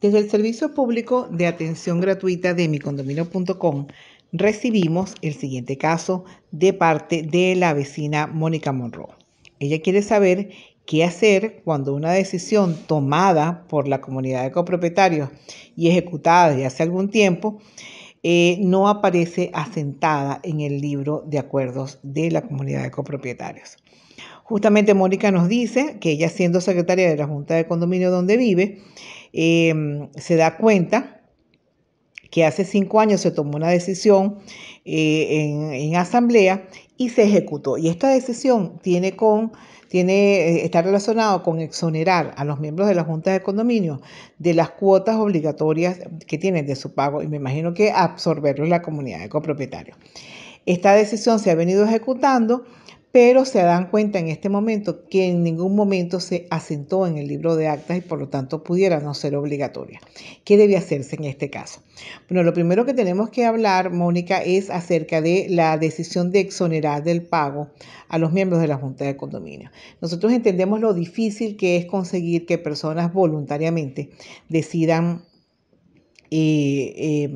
Desde el Servicio Público de Atención Gratuita de micondominio.com recibimos el siguiente caso de parte de la vecina Mónica Monroe. Ella quiere saber qué hacer cuando una decisión tomada por la comunidad de copropietarios y ejecutada desde hace algún tiempo eh, no aparece asentada en el libro de acuerdos de la comunidad de copropietarios. Justamente Mónica nos dice que ella siendo secretaria de la Junta de Condominio donde vive, em, se da cuenta que hace cinco años se tomó una decisión eh, en asamblea y se ejecutó. Y esta decisión tiene con tiene, eh, está relacionado con exonerar a los miembros de la Junta de condominio de las cuotas obligatorias que tienen de su pago y me imagino que absorberlo en la comunidad de copropietarios. Esta decisión se ha venido ejecutando pero se dan cuenta en este momento que en ningún momento se asentó en el libro de actas y por lo tanto pudiera no ser obligatoria. ¿Qué debe hacerse en este caso? Bueno, lo primero que tenemos que hablar, Mónica, es acerca de la decisión de exonerar del pago a los miembros de la Junta de Condominio. Nosotros entendemos lo difícil que es conseguir que personas voluntariamente decidan eh,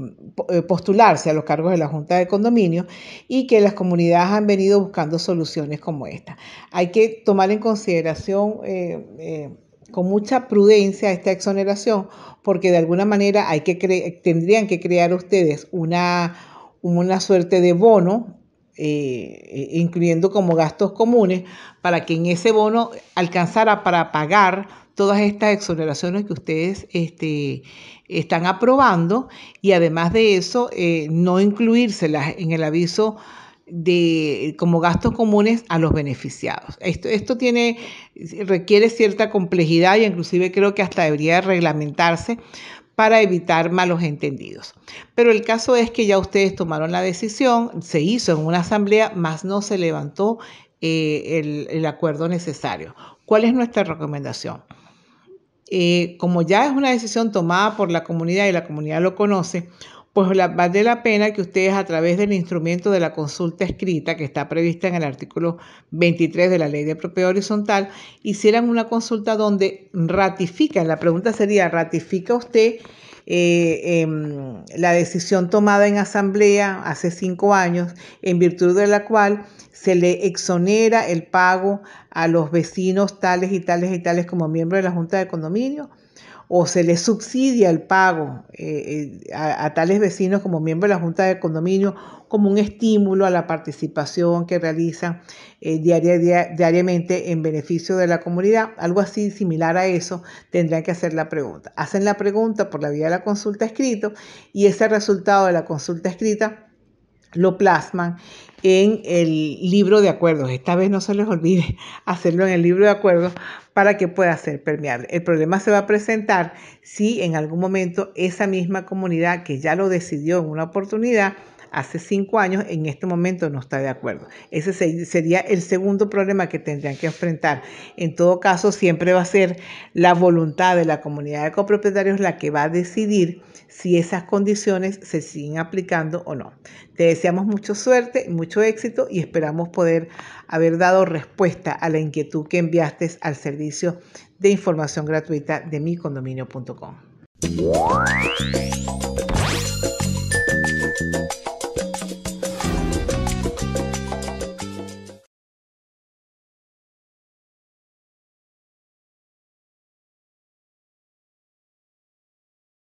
postularse a los cargos de la Junta de Condominio y que las comunidades han venido buscando soluciones como esta. Hay que tomar en consideración eh, eh, con mucha prudencia esta exoneración porque de alguna manera tendrían que crear ustedes una, una suerte de bono incluyendo como gastos comunes, para que en ese bono alcanzara para pagar todas estas exoneraciones que ustedes este, están aprobando y además de eso eh, no incluírselas en el aviso de, como gastos comunes a los beneficiados. Esto, esto tiene, requiere cierta complejidad y inclusive creo que hasta debería reglamentarse para evitar malos entendidos. Pero el caso es que ya ustedes tomaron la decisión, se hizo en una asamblea, más no se levantó eh, el, acuerdo necesario. ¿Cuál es nuestra recomendación? Eh, como ya es una decisión tomada por la comunidad y la comunidad lo conoce, pues vale la pena que ustedes a través del instrumento de la consulta escrita que está prevista en el artículo 23 de la Ley de Propiedad Horizontal, hicieran una consulta donde ratifican, la pregunta sería, ¿ratifica usted eh, em, la decisión tomada en asamblea hace cinco años, en virtud de la cual se le exonera el pago a los vecinos tales y tales y tales como miembro de la Junta de Condominio o se les subsidia el pago eh, eh, a, tales vecinos como miembros de la Junta de Condominio como un estímulo a la participación que realizan eh, diariamente en beneficio de la comunidad. Algo así similar a eso tendrían que hacer la pregunta. Hacen la pregunta por la vía de la consulta escrita y ese resultado de la consulta escrita lo plasman en el libro de acuerdos. Esta vez no se les olvide hacerlo en el libro de acuerdos para que pueda ser permeable. El problema se va a presentar si en algún momento esa misma comunidad que ya lo decidió en una oportunidad hace cinco años, en este momento no está de acuerdo. Ese sería el segundo problema que tendrían que enfrentar. En todo caso, siempre va a ser la voluntad de la comunidad de copropietarios la que va a decidir si esas condiciones se siguen aplicando o no. Te deseamos mucha suerte, mucho éxito y esperamos poder haber dado respuesta a la inquietud que enviaste al servicio de información gratuita de micondominio.com.